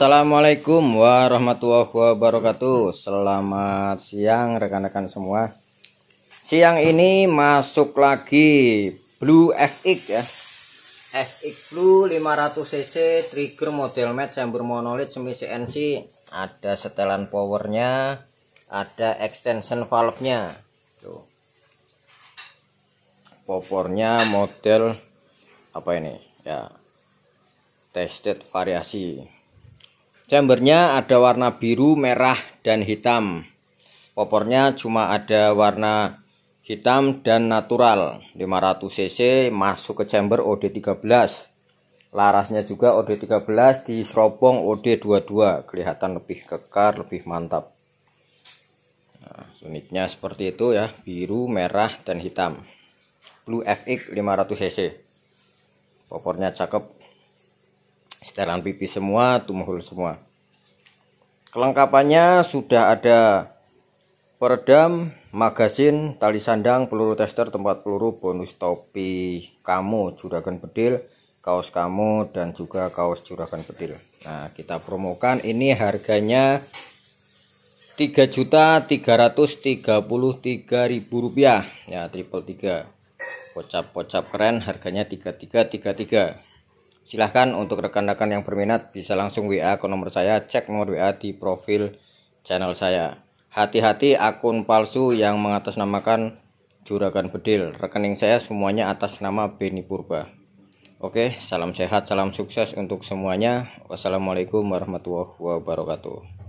Assalamualaikum warahmatullahi wabarakatuh Selamat siang rekan-rekan semua Siang ini masuk lagi Blue FX ya FX Blue 500cc trigger model match yang monolith semi CNC Ada setelan powernya Ada extension valve-nya Tuh Popornya model apa ini ya tested variasi Chambernya ada warna biru, merah, dan hitam. Popornya cuma ada warna hitam dan natural. 500 cc masuk ke chamber OD13. Larasnya juga OD13 di seropong OD22. Kelihatan lebih kekar, lebih mantap. Nah, unitnya seperti itu ya, biru, merah, dan hitam. Blue FX 500 cc. Popornya cakep, setelan pipi semua tumuhul semua kelengkapannya sudah ada peredam magasin tali sandang peluru tester tempat peluru bonus topi kamu juragan bedil kaos kamu dan juga kaos juragan bedil nah kita promokan ini harganya tiga tiga tiga tiga juta ratus puluh ribu rupiah ya triple tiga. pocap-pocap keren harganya tiga tiga tiga tiga. Silahkan untuk rekan-rekan yang berminat bisa langsung WA ke nomor saya, cek nomor WA di profil channel saya. Hati-hati akun palsu yang mengatasnamakan Juragan Bedil. Rekening saya semuanya atas nama Beni Purba. Oke, salam sehat, salam sukses untuk semuanya. Wassalamualaikum warahmatullahi wabarakatuh.